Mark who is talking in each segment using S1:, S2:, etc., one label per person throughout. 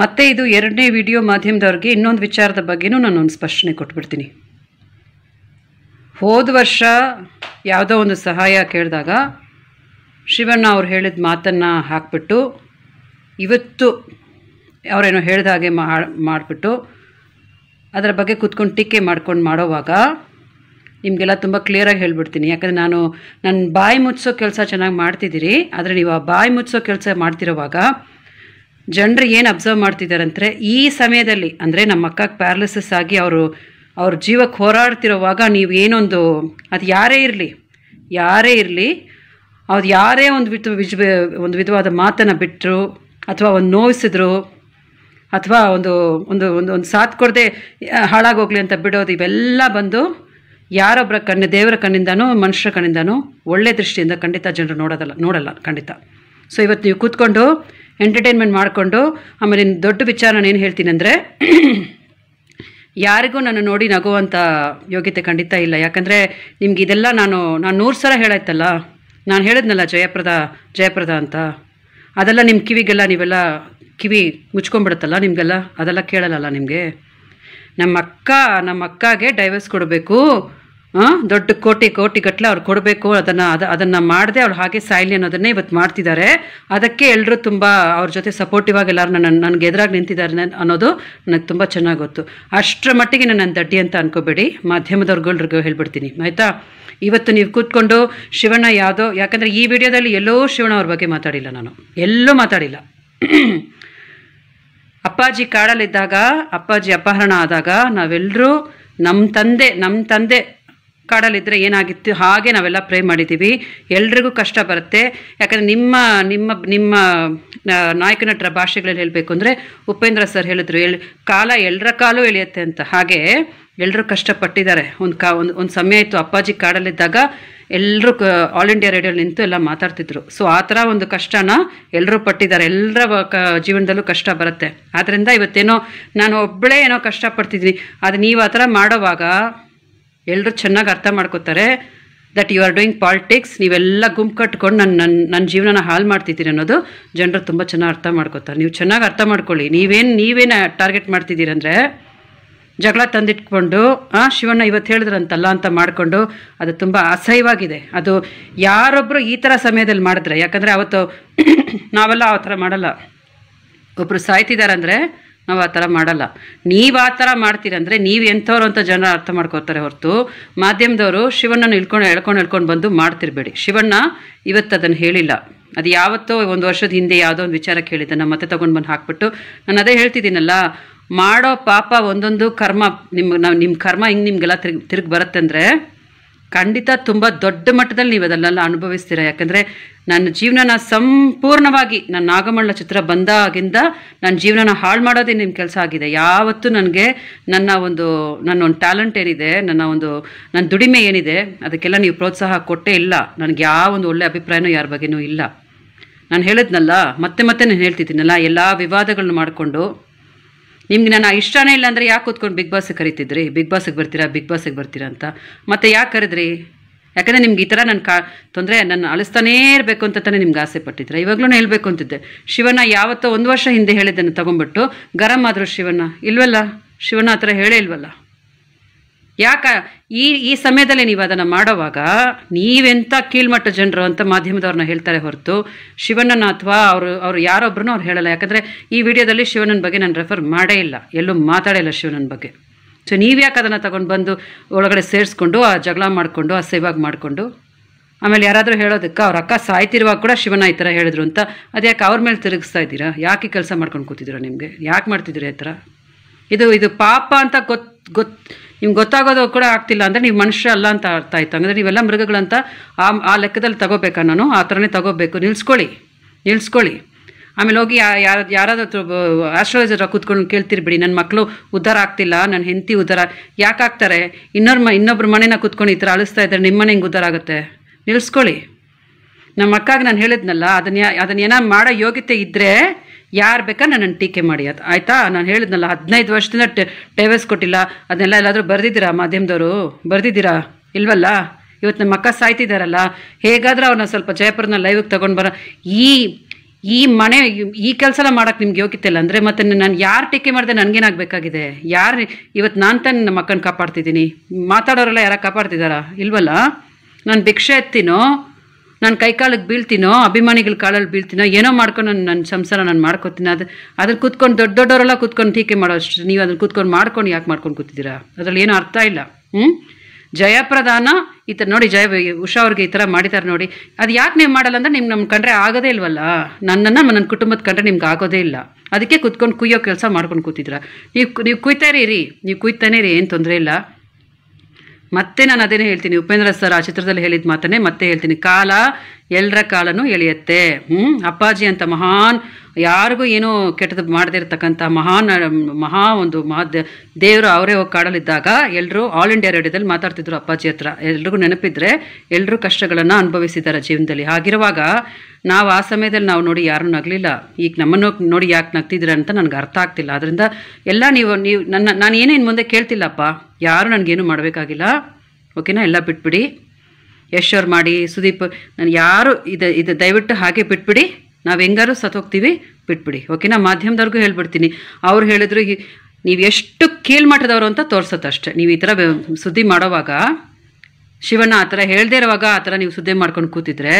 S1: ಮತ್ತೆ ಇದು ಎರಡನೇ ವಿಡಿಯೋ ಮಾಧ್ಯಮದವ್ರಿಗೆ ಇನ್ನೊಂದು ವಿಚಾರದ ನಾನು ಒಂದು ಸ್ಪಷ್ಟನೆ ಕೊಟ್ಬಿಡ್ತೀನಿ ಹೋದ ವರ್ಷ ಯಾವುದೋ ಒಂದು ಸಹಾಯ ಕೇಳಿದಾಗ ಶಿವಣ್ಣ ಅವ್ರು ಹೇಳಿದ ಮಾತನ್ನು ಹಾಕ್ಬಿಟ್ಟು ಇವತ್ತು ಅವರೇನೋ ಹೇಳಿದ ಹಾಗೆ ಮಾಡಿಬಿಟ್ಟು ಅದರ ಬಗ್ಗೆ ಕೂತ್ಕೊಂಡು ಟೀಕೆ ಮಾಡ್ಕೊಂಡು ಮಾಡೋವಾಗ ನಿಮಗೆಲ್ಲ ತುಂಬ ಕ್ಲಿಯರಾಗಿ ಹೇಳ್ಬಿಡ್ತೀನಿ ಯಾಕಂದರೆ ನಾನು ನನ್ನ ಬಾಯಿ ಮುಚ್ಚೋ ಕೆಲಸ ಚೆನ್ನಾಗಿ ಮಾಡ್ತಿದ್ದೀರಿ ಆದರೆ ನೀವು ಆ ಬಾಯಿ ಮುಚ್ಚೋ ಕೆಲಸ ಮಾಡ್ತಿರೋವಾಗ ಜನರು ಏನು ಅಬ್ಸರ್ವ್ ಮಾಡ್ತಿದ್ದಾರಂದರೆ ಈ ಸಮಯದಲ್ಲಿ ಅಂದರೆ ನಮ್ಮ ಅಕ್ಕಕ್ಕೆ ಪ್ಯಾರಲಿಸಸ್ ಆಗಿ ಅವರು ಅವ್ರ ಜೀವಕ್ಕೆ ಹೋರಾಡ್ತಿರೋವಾಗ ನೀವು ಏನೊಂದು ಅದು ಯಾರೇ ಇರಲಿ ಯಾರೇ ಇರಲಿ ಅದು ಯಾರೇ ಒಂದು ವಿಧ ವಿಜ್ ಒಂದು ವಿಧವಾದ ಮಾತನ್ನು ಬಿಟ್ಟರು ಅಥವಾ ಒಂದು ನೋವಿಸಿದ್ರು ಅಥವಾ ಒಂದು ಒಂದು ಒಂದು ಒಂದು ಸಾಥ್ ಕೊಡದೆ ಹಾಳಾಗೋಗ್ಲಿ ಅಂತ ಬಿಡೋದು ಇವೆಲ್ಲ ಬಂದು ಯಾರೊಬ್ಬರ ಕಣ್ಣು ದೇವರ ಕಣ್ಣಿಂದನೂ ಮನುಷ್ಯರ ಕಣ್ಣಿಂದನೂ ಒಳ್ಳೆ ದೃಷ್ಟಿಯಿಂದ ಖಂಡಿತ ಜನರು ನೋಡೋದಲ್ಲ ನೋಡಲ್ಲ ಖಂಡಿತ ಸೊ ಇವತ್ತು ನೀವು ಕೂತ್ಕೊಂಡು ಎಂಟರ್ಟೈನ್ಮೆಂಟ್ ಮಾಡಿಕೊಂಡು ಆಮೇಲೆ ದೊಡ್ಡ ವಿಚಾರ ನಾನು ಏನು ಹೇಳ್ತೀನಂದರೆ ಯಾರಿಗೂ ನಾನು ನೋಡಿ ನಗುವಂಥ ಯೋಗ್ಯತೆ ಖಂಡಿತ ಇಲ್ಲ ಯಾಕಂದರೆ ನಿಮ್ಗೆ ಇದೆಲ್ಲ ನಾನು ನಾನು ನೂರು ಸಲ ಹೇಳಾಯ್ತಲ್ಲ ನಾನು ಹೇಳಿದ್ನಲ್ಲ ಜಯಪ್ರದ ಜಯಪ್ರದ ಅಂತ ಅದೆಲ್ಲ ನಿಮ್ಮ ಕಿವಿಗೆಲ್ಲ ನೀವೆಲ್ಲ ಕಿವಿ ಮುಚ್ಕೊಂಡ್ಬಿಡುತ್ತಲ್ಲ ನಿಮಗೆಲ್ಲ ಅದೆಲ್ಲ ಕೇಳಲ್ಲಲ್ಲ ನಿಮಗೆ ನಮ್ಮ ಅಕ್ಕ ನಮ್ಮ ಅಕ್ಕಗೆ ಡೈವರ್ಸ್ ಕೊಡಬೇಕು ದೊಡ್ಡ ಕೋಟಿ ಕೋಟಿ ಗಟ್ಟಲೆ ಅವ್ರು ಕೊಡಬೇಕು ಅದನ್ನು ಅದ ಅದನ್ನು ಮಾಡದೆ ಅವ್ರು ಹಾಗೆ ಸಾಯ್ಲಿ ಅನ್ನೋದನ್ನೇ ಇವತ್ತು ಮಾಡ್ತಿದ್ದಾರೆ ಅದಕ್ಕೆ ಎಲ್ಲರೂ ತುಂಬ ಅವ್ರ ಜೊತೆ ಸಪೋರ್ಟಿವ್ ಆಗಿ ಎಲ್ಲರೂ ನನ್ನ ನನಗೆ ಎದುರಾಗಿ ನಿಂತಿದ್ದಾರೆ ಅನ್ನೋದು ನನಗೆ ತುಂಬ ಚೆನ್ನಾಗಿ ಗೊತ್ತು ಅಷ್ಟರ ಮಟ್ಟಿಗೆ ನಾನು ದಡ್ಡಿ ಅಂತ ಅನ್ಕೋಬೇಡಿ ಮಾಧ್ಯಮದವ್ರುಗಳ್ರಿಗೂ ಹೇಳ್ಬಿಡ್ತೀನಿ ಆಯಿತಾ ಇವತ್ತು ನೀವು ಕೂತ್ಕೊಂಡು ಶಿವಣ್ಣ ಯಾವುದೋ ಯಾಕಂದರೆ ಈ ವಿಡಿಯೋದಲ್ಲಿ ಎಲ್ಲೋ ಶಿವಣ್ಣ ಅವ್ರ ಬಗ್ಗೆ ಮಾತಾಡಿಲ್ಲ ನಾನು ಎಲ್ಲೂ ಮಾತಾಡಿಲ್ಲ ಅಪ್ಪಾಜಿ ಕಾಡಲ್ಲಿದ್ದಾಗ ಅಪ್ಪಾಜಿ ಅಪಹರಣ ಆದಾಗ ನಾವೆಲ್ಲರೂ ನಮ್ಮ ತಂದೆ ನಮ್ಮ ತಂದೆ ಕಾಡಲ್ಲಿದ್ದರೆ ಏನಾಗಿತ್ತು ಹಾಗೆ ನಾವೆಲ್ಲ ಪ್ರೇ ಮಾಡಿದ್ದೀವಿ ಎಲ್ರಿಗೂ ಕಷ್ಟ ಬರುತ್ತೆ ಯಾಕಂದರೆ ನಿಮ್ಮ ನಿಮ್ಮ ನಿಮ್ಮ ನಾಯಕನ ಹತ್ರ ಭಾಷೆಗಳಲ್ಲಿ ಹೇಳಬೇಕು ಅಂದರೆ ಉಪೇಂದ್ರ ಸರ್ ಹೇಳಿದ್ರು ಎಲ್ ಕಾಲ ಎಲ್ಲರ ಕಾಲು ಎಳೆಯುತ್ತೆ ಅಂತ ಹಾಗೆ ಎಲ್ಲರೂ ಕಷ್ಟಪಟ್ಟಿದ್ದಾರೆ ಒಂದು ಕಾ ಒಂದು ಒಂದು ಸಮಯ ಇತ್ತು ಅಪ್ಪಾಜಿ ಕಾಡಲ್ಲಿದ್ದಾಗ ಎಲ್ಲರೂ ಆಲ್ ಇಂಡಿಯಾ ರೇಡಿಯೋಲಿ ನಿಂತು ಎಲ್ಲ ಮಾತಾಡ್ತಿದ್ರು ಸೊ ಆ ಥರ ಒಂದು ಕಷ್ಟನ ಎಲ್ಲರೂ ಪಟ್ಟಿದ್ದಾರೆ ಎಲ್ಲರ ಕ ಜೀವನದಲ್ಲೂ ಕಷ್ಟ ಬರುತ್ತೆ ಆದ್ದರಿಂದ ಇವತ್ತೇನೋ ನಾನು ಒಬ್ಬಳೇ ಏನೋ ಕಷ್ಟಪಡ್ತಿದ್ದೀನಿ ಅದು ನೀವು ಆ ಥರ ಮಾಡೋವಾಗ ಎಲ್ಲರೂ ಚೆನ್ನಾಗಿ ಅರ್ಥ ಮಾಡ್ಕೋತಾರೆ that you are doing politics ನೀವೆಲ್ಲ ಗುಂಪು ಕಟ್ಕೊಂಡು ನನ್ನ ನನ್ನ ನನ್ನ ಜೀವನನ ಹಾಲು ಮಾಡ್ತಿದ್ದೀರಿ ಅನ್ನೋದು ಜನರು ತುಂಬ ಚೆನ್ನಾಗಿ ಅರ್ಥ ಮಾಡ್ಕೋತಾರೆ ನೀವು ಚೆನ್ನಾಗಿ ಅರ್ಥ ಮಾಡ್ಕೊಳ್ಳಿ ನೀವೇನು ನೀವೇನು ಟಾರ್ಗೆಟ್ ಮಾಡ್ತಿದ್ದೀರಂದರೆ ಜಗಳ ತಂದಿಟ್ಕೊಂಡು ಆ ಶಿವಣ್ಣ ಇವತ್ತು ಹೇಳಿದ್ರಂತಲ್ಲ ಅಂತ ಮಾಡಿಕೊಂಡು ಅದು ತುಂಬ ಅಸಹ್ಯವಾಗಿದೆ ಅದು ಯಾರೊಬ್ಬರು ಈ ಥರ ಸಮಯದಲ್ಲಿ ಮಾಡಿದ್ರೆ ಯಾಕಂದರೆ ಅವತ್ತು ನಾವೆಲ್ಲ ಆ ಥರ ಮಾಡಲ್ಲ ಒಬ್ಬರು ಸಾಯ್ತಿದ್ದಾರೆ ಅಂದರೆ ನಾವು ಆ ಥರ ಮಾಡಲ್ಲ ನೀವು ಆ ಥರ ಮಾಡ್ತೀರಂದರೆ ನೀವು ಎಂಥವ್ರು ಅಂತ ಜನ ಅರ್ಥ ಮಾಡ್ಕೋತಾರೆ ಹೊರತು ಮಾಧ್ಯಮದವರು ಶಿವಣ್ಣನ ಇಳ್ಕೊಂಡು ಎಳ್ಕೊಂಡು ಎಳ್ಕೊಂಡು ಬಂದು ಮಾಡ್ತಿರಬೇಡಿ ಶಿವಣ್ಣ ಇವತ್ತು ಅದನ್ನು ಹೇಳಿಲ್ಲ ಅದು ಯಾವತ್ತೋ ಒಂದು ವರ್ಷದ ಹಿಂದೆ ಯಾವುದೋ ಒಂದು ವಿಚಾರ ಕೇಳಿದ್ದೆ ನಮ್ಮ ಮತ್ತೆ ತೊಗೊಂಡು ಬಂದು ಹಾಕ್ಬಿಟ್ಟು ನಾನು ಅದೇ ಹೇಳ್ತಿದ್ದೀನಲ್ಲ ಮಾಡೋ ಪಾಪ ಒಂದೊಂದು ಕರ್ಮ ನಿಮ್ಗೆ ನಾವು ನಿಮ್ಮ ಕರ್ಮ ಹಿಂಗೆ ನಿಮಗೆಲ್ಲ ತಿರುಗಿ ತಿರುಗಿ ಬರುತ್ತೆ ಅಂದರೆ ಖಂಡಿತ ತುಂಬ ದೊಡ್ಡ ಮಟ್ಟದಲ್ಲಿ ನೀವು ಅದನ್ನೆಲ್ಲ ಅನುಭವಿಸ್ತೀರಾ ಯಾಕಂದರೆ ನನ್ನ ಜೀವನನ ಸಂಪೂರ್ಣವಾಗಿ ನನ್ನ ನಾಗಮಣ್ಣ ಚಿತ್ರ ಬಂದಾಗಿಂದ ನನ್ನ ಜೀವನನ ಹಾಳು ಮಾಡೋದೇ ನಿಮ್ಮ ಕೆಲಸ ಆಗಿದೆ ಯಾವತ್ತೂ ನನಗೆ ನನ್ನ ಒಂದು ನನ್ನ ಒಂದು ಟ್ಯಾಲೆಂಟ್ ಏನಿದೆ ನನ್ನ ಒಂದು ನನ್ನ ದುಡಿಮೆ ಏನಿದೆ ಅದಕ್ಕೆಲ್ಲ ನೀವು ಪ್ರೋತ್ಸಾಹ ಕೊಟ್ಟೇ ಇಲ್ಲ ನನಗೆ ಯಾವ ಒಂದು ಒಳ್ಳೆ ಅಭಿಪ್ರಾಯನೂ ಯಾರ ಬಗ್ಗೆನೂ ಇಲ್ಲ ನಾನು ಹೇಳಿದ್ನಲ್ಲ ಮತ್ತೆ ಮತ್ತೆ ನಾನು ಹೇಳ್ತಿದ್ದೀನಲ್ಲ ಎಲ್ಲ ವಿವಾದಗಳನ್ನ ಮಾಡಿಕೊಂಡು ನಿಮ್ಗೆ ನಾನು ಇಷ್ಟನೇ ಇಲ್ಲ ಅಂದರೆ ಯಾಕೆ ಕೂತ್ಕೊಂಡು ಬಿಗ್ ಬಾಸ್ಗೆ ಕರಿತಿದ್ರಿ ಬಿಗ್ ಬಾಸ್ಗೆ ಬರ್ತೀರಾ ಬಿಗ್ ಬಾಸ್ಗೆ ಬರ್ತೀರಾ ಅಂತ ಮತ್ತೆ ಯಾಕೆ ಕರೆದ್ರಿ ಯಾಕಂದರೆ ನಿಮ್ಗೆ ಈ ಥರ ನನ್ನ ಕಾ ತೊಂದರೆ ನನ್ನ ಅಳಿಸ್ತಾನೇ ಇರಬೇಕು ಅಂತ ತಾನೇ ನಿಮ್ಗೆ ಆಸೆ ಪಟ್ಟಿದ್ರೆ ಇವಾಗ್ಲೂ ಹೇಳಬೇಕು ಅಂತಿದ್ದೆ ಶಿವನ ಯಾವತ್ತೋ ಒಂದು ವರ್ಷ ಹಿಂದೆ ಹೇಳಿದ್ದನ್ನು ತೊಗೊಂಬಿಟ್ಟು ಗರಂ ಆದರೂ ಶಿವನ ಇಲ್ವಲ್ಲ ಶಿವನ ಆ ಥರ ಹೇಳೇ ಇಲ್ವಲ್ಲ ಯಾಕ ಈ ಈ ಸಮಯದಲ್ಲಿ ನೀವು ಅದನ್ನು ಮಾಡೋವಾಗ ನೀವೆಂಥ ಕೀಳ್ಮಟ್ಟ ಜನರು ಅಂತ ಮಾಧ್ಯಮದವ್ರನ್ನ ಹೇಳ್ತಾರೆ ಹೊರತು ಶಿವಣ್ಣನ ಅಥವಾ ಅವರು ಅವರು ಯಾರೊಬ್ಬರೂ ಅವ್ರು ಹೇಳಲ್ಲ ಯಾಕಂದರೆ ಈ ವಿಡಿಯೋದಲ್ಲಿ ಶಿವಣ್ಣನ ಬಗ್ಗೆ ನಾನು ರೆಫರ್ ಮಾಡೇ ಇಲ್ಲ ಎಲ್ಲೂ ಮಾತಾಡಿಲ್ಲ ಶಿವಣ್ಣನ ಬಗ್ಗೆ ಸೊ ನೀವು ಯಾಕೆ ಅದನ್ನು ತಗೊಂಡು ಬಂದು ಒಳಗಡೆ ಸೇರಿಸ್ಕೊಂಡು ಆ ಜಗಳ ಮಾಡಿಕೊಂಡು ಆ ಸೇವಾಗಿ ಮಾಡಿಕೊಂಡು ಆಮೇಲೆ ಯಾರಾದರೂ ಹೇಳೋದಕ್ಕೆ ಅವ್ರ ಅಕ್ಕ ಸಾಯ್ತಿರುವಾಗ ಕೂಡ ಶಿವಣ್ಣ ಈ ಥರ ಹೇಳಿದ್ರು ಅಂತ ಅದ್ಯಾಕೆ ಅವ್ರ ಮೇಲೆ ತಿರುಗಿಸ್ತಾ ಇದ್ದೀರಾ ಯಾಕೆ ಕೆಲಸ ಮಾಡ್ಕೊಂಡು ಕೂತಿದ್ದೀರಾ ನಿಮಗೆ ಯಾಕೆ ಮಾಡ್ತಿದ್ದೀರಾ ಈ ಥರ ಇದು ಇದು ಪಾಪ ಅಂತ ಗೊತ್ತು ಗೊತ್ತು ನಿಮ್ಗೆ ಗೊತ್ತಾಗೋದು ಕೂಡ ಆಗ್ತಿಲ್ಲ ಅಂದರೆ ನೀವು ಮನುಷ್ಯ ಅಲ್ಲ ಅಂತ ಅರ್ಥ ಆಯಿತು ಅಂದರೆ ನೀವೆಲ್ಲ ಮೃಗಗಳಂತ ಆ ಆ ಲೆಕ್ಕದಲ್ಲಿ ತಗೋಬೇಕಾ ನಾನು ಆ ಥರನೇ ತಗೋಬೇಕು ನಿಲ್ಸ್ಕೊಳ್ಳಿ ನಿಲ್ಸ್ಕೊಳ್ಳಿ ಆಮೇಲೆ ಹೋಗಿ ಯಾರ ಯಾರಾದರೂ ಆಸ್ಟ್ರಾಲಜರ್ ಕೂತ್ಕೊಂಡು ಕೇಳ್ತಿರ್ಬಿಡಿ ಬಿಡಿ ನನ್ನ ಮಕ್ಕಳು ಉದ್ಧಾರ ಆಗ್ತಿಲ್ಲ ನನ್ನ ಹೆಂಡತಿ ಉದ್ಧಾರ ಯಾಕೆ ಆಗ್ತಾರೆ ಇನ್ನೊರ್ ಮ ಇನ್ನೊಬ್ರ ಮನೆನ ಕೂತ್ಕೊಂಡು ಈ ಥರ ಅಳಿಸ್ತಾ ಇದ್ದಾರೆ ನಿಮ್ಮ ಮನೆ ಹೆಂಗೆ ಉದ್ಧಾರ ಆಗುತ್ತೆ ನಿಲ್ಸ್ಕೊಳ್ಳಿ ನಮ್ಮ ಅಕ್ಕಾಗ ನಾನು ಹೇಳಿದ್ನಲ್ಲ ಅದನ್ನ ಅದನ್ನೇನೋ ಮಾಡೋ ಯೋಗ್ಯತೆ ಇದ್ದರೆ ಯಾರು ಬೇಕಾ ನನ್ನನ್ನು ಟೀಕೆ ಮಾಡಿ ಅದು ಆಯಿತಾ ನಾನು ಹೇಳಿದ್ನಲ್ಲ ಹದಿನೈದು ವರ್ಷದಿಂದ ಟೇವಸ್ ಕೊಟ್ಟಿಲ್ಲ ಅದನ್ನೆಲ್ಲ ಎಲ್ಲಾದರೂ ಬರೆದಿದ್ದೀರಾ ಮಾಧ್ಯಮದವರು ಬರೆದಿದ್ದೀರಾ ಇಲ್ವಲ್ಲ ಇವತ್ತು ನಮ್ಮ ಅಕ್ಕ ಸಾಯ್ತಿದ್ದಾರಲ್ಲ ಹೇಗಾದರೂ ಅವ್ರನ್ನ ಸ್ವಲ್ಪ ಜಯಪುರನ ಲೈವಿಗೆ ತೊಗೊಂಡು ಬರೋ ಈ ಈ ಮನೆ ಈ ಕೆಲಸ ಎಲ್ಲ ನಿಮ್ಗೆ ಇಲ್ಲ ಅಂದರೆ ಮತ್ತೆ ನಾನು ಯಾರು ಟೀಕೆ ಮಾಡಿದೆ ನನಗೇನಾಗಬೇಕಾಗಿದೆ ಯಾರು ಇವತ್ತು ನಾನು ತಾನೆ ನಮ್ಮ ಅಕ್ಕನ ಕಾಪಾಡ್ತಿದ್ದೀನಿ ಮಾತಾಡೋರೆಲ್ಲ ಯಾರ ಕಾಪಾಡ್ತಿದ್ದಾರಾ ಇಲ್ವಲ್ಲ ನಾನು ಭಿಕ್ಷೆ ಎತ್ತಿನೋ ನಾನು ಕೈ ಕಾಲಿಗೆ ಬೀಳ್ತೀನೋ ಅಭಿಮಾನಿಗಳ ಕಾಲಲ್ಲಿ ಬೀಳ್ತೀನೋ ಏನೋ ಮಾಡ್ಕೊಂಡು ನಾನು ನನ್ನ ಸಂಸಾರ ನಾನು ಮಾಡ್ಕೊತೀನಿ ಅದು ಅದ್ರಲ್ಲಿ ಕೂತ್ಕೊಂಡು ದೊಡ್ಡ ದೊಡ್ಡವರೆಲ್ಲ ಕೂತ್ಕೊಂಡು ಟೀಕೆ ಮಾಡೋ ಅಷ್ಟು ನೀವು ಅದನ್ನು ಕೂತ್ಕೊಂಡು ಮಾಡ್ಕೊಂಡು ಯಾಕೆ ಮಾಡ್ಕೊಂಡು ಕೂತಿದ್ದೀರಾ ಅದರಲ್ಲಿ ಏನೂ ಅರ್ಥ ಇಲ್ಲ ಹ್ಞೂ ಜಯಪ್ರದಾನ ಈ ಥರ ನೋಡಿ ಜಯ ಉಷಾ ಅವ್ರಿಗೆ ಈ ಥರ ಮಾಡಿದ್ದಾರೆ ನೋಡಿ ಅದು ಯಾಕೆ ನೀವು ಮಾಡಲ್ಲ ಅಂದರೆ ನಿಮ್ಮ ನಮ್ಮ ಕಂಡ್ರೆ ಆಗೋದೇ ಇಲ್ವಲ್ಲ ನನ್ನನ್ನು ನನ್ನ ಕುಟುಂಬದ ಕಂಡ್ರೆ ನಿಮ್ಗೆ ಆಗೋದೇ ಇಲ್ಲ ಅದಕ್ಕೆ ಕುತ್ಕೊಂಡು ಕುಯ್ಯೋ ಕೆಲಸ ಮಾಡ್ಕೊಂಡು ಕೂತಿದ್ರ ನೀವು ನೀವು ಕುಯ್ತಾ ಇರಿ ನೀವು ಕುಯ್ತಾನೇ ರೀ ಏನು ತೊಂದರೆ ಇಲ್ಲ ಮತ್ತೆ ನಾನು ಅದೇನೇ ಹೇಳ್ತೀನಿ ಉಪೇಂದ್ರ ಸರ್ ಆ ಚಿತ್ರದಲ್ಲಿ ಹೇಳಿದ ಮಾತನ್ನೇ ಮತ್ತೆ ಹೇಳ್ತೀನಿ ಕಾಲ ಎಲ್ಲರ ಕಾಲನೂ ಎಳೆಯುತ್ತೆ ಹ್ಞೂ ಅಪ್ಪಾಜಿ ಅಂತ ಮಹಾನ್ ಯಾರಿಗೂ ಏನೂ ಕೆಟ್ಟದ್ದು ಮಾಡದಿರ್ತಕ್ಕಂಥ ಮಹಾನ್ ಮಹಾ ಒಂದು ಮಹಾ ದೇವರು ಅವರೇ ಹೋಗಿ ಕಾಡಲಿದ್ದಾಗ ಎಲ್ಲರೂ ಆಲ್ ಇಂಡಿಯಾ ರೇಡಿಯೋದಲ್ಲಿ ಮಾತಾಡ್ತಿದ್ರು ಅಪ್ಪಾಜಿ ಹತ್ರ ಎಲ್ರಿಗೂ ನೆನಪಿದ್ರೆ ಎಲ್ಲರೂ ಕಷ್ಟಗಳನ್ನು ಅನುಭವಿಸಿದ್ದಾರೆ ಜೀವನದಲ್ಲಿ ಹಾಗಿರುವಾಗ ನಾವು ಆ ಸಮಯದಲ್ಲಿ ನಾವು ನೋಡಿ ಯಾರು ನಗಲಿಲ್ಲ ಈಗ ನಮ್ಮನ್ನು ನೋಡಿ ಯಾಕೆ ನಗ್ತಿದ್ದೀರ ಅಂತ ನನಗೆ ಅರ್ಥ ಆಗ್ತಿಲ್ಲ ಅದರಿಂದ ಎಲ್ಲ ನೀವು ನೀವು ನನ್ನ ನಾನು ಏನೇನು ಮುಂದೆ ಕೇಳ್ತಿಲ್ಲಪ್ಪ ಯಾರು ನನಗೇನು ಮಾಡಬೇಕಾಗಿಲ್ಲ ಓಕೆನಾ ಎಲ್ಲ ಬಿಟ್ಬಿಡಿ ಯಶ್ವರ್ ಮಾಡಿ ಸುದೀಪ್ ನಾನು ಯಾರು ಇದು ಇದು ದಯವಿಟ್ಟು ಹಾಗೆ ಬಿಟ್ಬಿಡಿ ನಾವು ಹೆಂಗಾರು ಸತ್ತೋಗ್ತೀವಿ ಬಿಟ್ಬಿಡಿ ಓಕೆನಾ ಮಾಧ್ಯಮದವ್ರಿಗೂ ಹೇಳ್ಬಿಡ್ತೀನಿ ಅವ್ರು ಹೇಳಿದ್ರು ನೀವು ಎಷ್ಟು ಕೀಳ್ಮಟ್ಟದವರು ಅಂತ ತೋರಿಸತ್ತಷ್ಟೆ ನೀವು ಈ ಥರ ಸುದ್ದಿ ಮಾಡೋವಾಗ ಶಿವಣ್ಣ ಆ ಥರ ಹೇಳದೇ ಇರುವಾಗ ಆ ಥರ ನೀವು ಸುದ್ದಿ ಮಾಡ್ಕೊಂಡು ಕೂತಿದ್ರೆ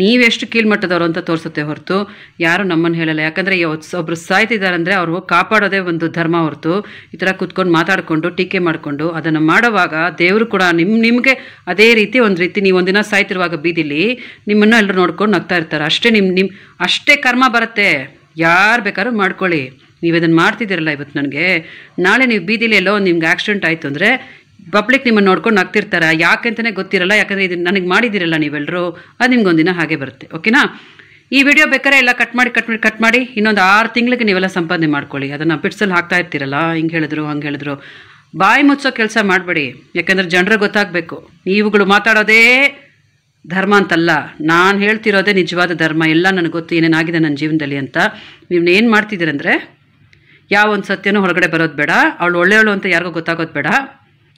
S1: ನೀವೆಷ್ಟು ಕೀಳ್ಮಟ್ಟದವರು ಅಂತ ತೋರಿಸುತ್ತೆ ಹೊರತು ಯಾರು ನಮ್ಮನ್ನು ಹೇಳಲ್ಲ ಯಾಕಂದರೆ ಒಬ್ಬರು ಸಾಯ್ತಿದ್ದಾರೆ ಅಂದರೆ ಅವರು ಕಾಪಾಡೋದೇ ಒಂದು ಧರ್ಮ ಹೊರತು ಈ ಥರ ಕೂತ್ಕೊಂಡು ಮಾತಾಡಿಕೊಂಡು ಟೀಕೆ ಮಾಡಿಕೊಂಡು ಅದನ್ನು ಮಾಡುವಾಗ ದೇವರು ಕೂಡ ನಿಮ್ಮ ನಿಮಗೆ ಅದೇ ರೀತಿ ಒಂದು ರೀತಿ ನೀವು ಒಂದಿನ ಸಾಯ್ತಿರುವಾಗ ಬೀದಿಲಿ ನಿಮ್ಮನ್ನು ಎಲ್ಲರೂ ನೋಡ್ಕೊಂಡು ನಗ್ತಾ ಇರ್ತಾರೆ ಅಷ್ಟೇ ನಿಮ್ಮ ನಿಮ್ಮ ಅಷ್ಟೇ ಕರ್ಮ ಬರುತ್ತೆ ಯಾರು ಬೇಕಾದ್ರೂ ಮಾಡ್ಕೊಳ್ಳಿ ನೀವು ಇದನ್ನು ಮಾಡ್ತಿದ್ದೀರಲ್ಲ ಇವತ್ತು ನನಗೆ ನಾಳೆ ನೀವು ಬೀದಿಲಿ ಎಲ್ಲೋ ನಿಮ್ಗೆ ಆಕ್ಸಿಡೆಂಟ್ ಆಯಿತು ಅಂದರೆ ಪಬ್ಲಿಕ್ ನಿಮ್ಮನ್ನು ನೋಡ್ಕೊಂಡು ಯಾಕೆ ಯಾಕೆಂತಲೇ ಗೊತ್ತಿರಲ್ಲ ಯಾಕಂದರೆ ಇದು ನನಗೆ ಮಾಡಿದ್ದೀರಲ್ಲ ನೀವೆಲ್ಲರೂ ಅದು ನಿಮ್ಗೊಂದಿನ ಹಾಗೆ ಬರುತ್ತೆ ಓಕೆನಾ ಈ ವಿಡಿಯೋ ಬೇಕಾದ್ರೆ ಎಲ್ಲ ಕಟ್ ಮಾಡಿ ಕಟ್ ಮಾಡಿ ಕಟ್ ಮಾಡಿ ಇನ್ನೊಂದು ಆರು ತಿಂಗಳಿಗೆ ನೀವೆಲ್ಲ ಸಂಪಾದನೆ ಮಾಡ್ಕೊಳ್ಳಿ ಅದನ್ನು ಪಿಟ್ಸಲ್ಲಿ ಹಾಕ್ತಾ ಇರ್ತೀರಲ್ಲ ಹಿಂಗೆ ಹೇಳಿದ್ರು ಹಂಗೆ ಹೇಳಿದ್ರು ಬಾಯಿ ಮುಚ್ಚೋ ಕೆಲಸ ಮಾಡಬೇಡಿ ಯಾಕಂದರೆ ಜನರಿಗೆ ಗೊತ್ತಾಗಬೇಕು ನೀವುಗಳು ಮಾತಾಡೋದೇ ಧರ್ಮ ಅಂತಲ್ಲ ನಾನು ಹೇಳ್ತಿರೋದೇ ನಿಜವಾದ ಧರ್ಮ ಎಲ್ಲ ನನಗೆ ಗೊತ್ತು ಏನೇನಾಗಿದೆ ನನ್ನ ಜೀವನದಲ್ಲಿ ಅಂತ ನೀವು ಏನು ಮಾಡ್ತಿದ್ದೀರಂದರೆ ಯಾವ ಸತ್ಯನೂ ಹೊರಗಡೆ ಬರೋದು ಬೇಡ ಅವಳು ಒಳ್ಳೆಯವಳು ಅಂತ ಯಾರಿಗೂ ಗೊತ್ತಾಗೋದು ಬೇಡ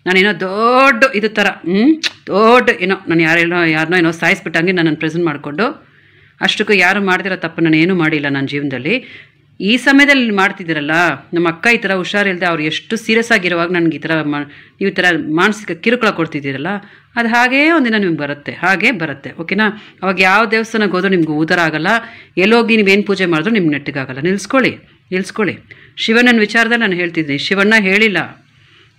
S1: ನಾನೇನೋ ದೊಡ್ಡ ಇದು ಥರ ಹ್ಞೂ ದೊಡ್ಡ ಏನೋ ನಾನು ಯಾರೇನೋ ಯಾರನ್ನೋ ಏನೋ ಸಾಯಿಸ್ಬಿಟ್ಟಂಗೆ ನನ್ನನ್ನು ಪ್ರೆಸೆಂಟ್ ಮಾಡಿಕೊಂಡು ಅಷ್ಟಕ್ಕೂ ಯಾರು ಮಾಡ್ತಿರೋ ತಪ್ಪು ನಾನು ಏನೂ ಮಾಡಿಲ್ಲ ನನ್ನ ಜೀವನದಲ್ಲಿ ಈ ಸಮಯದಲ್ಲಿ ಮಾಡ್ತಿದ್ದೀರಲ್ಲ ನಮ್ಮ ಅಕ್ಕ ಈ ಥರ ಹುಷಾರಿಲ್ಲದೆ ಅವ್ರು ಎಷ್ಟು ಸೀರಿಯಸ್ ಆಗಿರುವಾಗ ನನಗೆ ಈ ಥರ ಮಾ ನೀವು ಈ ಥರ ಮಾನಸಿಕ ಕಿರುಕುಳ ಕೊಡ್ತಿದ್ದೀರಲ್ಲ ಅದು ಹಾಗೇ ಒಂದಿನ ನಿಮ್ಗೆ ಬರುತ್ತೆ ಹಾಗೇ ಬರುತ್ತೆ ಓಕೆನಾ ಅವಾಗ ಯಾವ ದೇವಸ್ಥಾನಕ್ಕೆ ಹೋದ್ರೂ ನಿಮ್ಗೆ ಉದರ ಆಗಲ್ಲ ಎಲ್ಲೋಗಿ ನೀವೇನು ಪೂಜೆ ಮಾಡಿದ್ರು ನಿಮ್ಗೆ ನೆಟ್ಟಿಗಾಗಲ್ಲ ನಿಲ್ಸ್ಕೊಳ್ಳಿ ನಿಲ್ಸ್ಕೊಳ್ಳಿ ಶಿವಣ್ಣನ ವಿಚಾರದಲ್ಲಿ ನಾನು ಹೇಳ್ತಿದ್ದೀನಿ ಶಿವಣ್ಣ ಹೇಳಿಲ್ಲ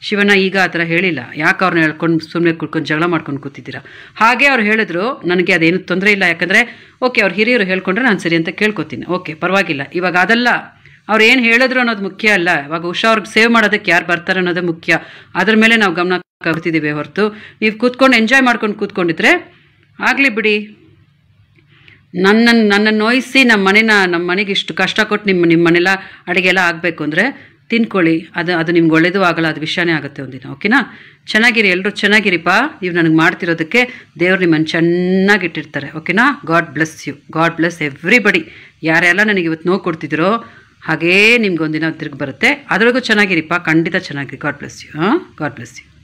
S1: ಶಿವನ ಈಗ ಆ ಥರ ಹೇಳಿಲ್ಲ ಯಾಕೆ ಅವ್ರನ್ನ ಹೇಳ್ಕೊಂಡು ಸುಮ್ಮನೆ ಕುಡ್ಕೊಂಡು ಜಗಳ ಮಾಡ್ಕೊಂಡು ಕೂತಿದ್ದೀರಾ ಹಾಗೆ ಅವ್ರು ಹೇಳಿದ್ರು ನನಗೆ ಅದೇನು ತೊಂದರೆ ಇಲ್ಲ ಯಾಕಂದರೆ ಓಕೆ ಅವ್ರು ಹಿರಿಯರು ಹೇಳ್ಕೊಂಡ್ರೆ ನಾನು ಸರಿ ಅಂತ ಕೇಳ್ಕೊತೀನಿ ಓಕೆ ಪರವಾಗಿಲ್ಲ ಇವಾಗ ಅದೆಲ್ಲ ಅವ್ರು ಏನು ಹೇಳಿದ್ರು ಅನ್ನೋದು ಮುಖ್ಯ ಅಲ್ಲ ಇವಾಗ ಹುಷಾ ಅವ್ರಿಗೆ ಸೇವ್ ಮಾಡೋದಕ್ಕೆ ಯಾರು ಬರ್ತಾರೆ ಅನ್ನೋದೇ ಮುಖ್ಯ ಅದ್ರ ಮೇಲೆ ನಾವು ಗಮನ ಕರ್ತಿದ್ದೀವಿ ಹೊರತು ನೀವು ಕೂತ್ಕೊಂಡು ಎಂಜಾಯ್ ಮಾಡ್ಕೊಂಡು ಕೂತ್ಕೊಂಡಿದ್ರೆ ಆಗಲಿ ಬಿಡಿ ನನ್ನನ್ನು ನನ್ನನ್ನು ನೋಯಿಸಿ ನಮ್ಮ ಮನೇನ ನಮ್ಮ ಮನೆಗೆ ಇಷ್ಟು ಕಷ್ಟ ಕೊಟ್ಟು ನಿಮ್ಮ ನಿಮ್ಮ ಮನೆಲ್ಲ ಅಡುಗೆ ಎಲ್ಲ ಆಗಬೇಕು ಅಂದರೆ ತಿನ್ಕೊಳ್ಳಿ ಅದು ಅದು ನಿಮ್ಗೆ ಒಳ್ಳೇದು ಆಗಲ್ಲ ಅದು ವಿಷಯನೇ ಆಗುತ್ತೆ ಒಂದಿನ ಓಕೆನಾ ಚೆನ್ನಾಗಿರಿ ಎಲ್ಲರೂ ಚೆನ್ನಾಗಿರಿಪ್ಪ ನೀವು ನನಗೆ ಮಾಡ್ತಿರೋದಕ್ಕೆ ದೇವ್ರು ನಿಮ್ಮನ್ನು ಚೆನ್ನಾಗಿಟ್ಟಿರ್ತಾರೆ ಓಕೆನಾ God bless you God bless everybody ಯಾರೆಲ್ಲ ನನಗೆ ಇವತ್ತು ನೋವು ಕೊಡ್ತಿದ್ರೋ ಹಾಗೇ ನಿಮ್ಗೆ ಒಂದಿನ ತಿರುಗಿ ಬರುತ್ತೆ ಅದರೊಳಗೂ ಚೆನ್ನಾಗಿರಿಪ್ಪ ಖಂಡಿತ ಚೆನ್ನಾಗಿರಿ ಗಾಡ್ ಬ್ಲೆಸ್ ಯು ಹಾಂ ಗಾಡ್ ಬ್ಲೆಸ್ ಯು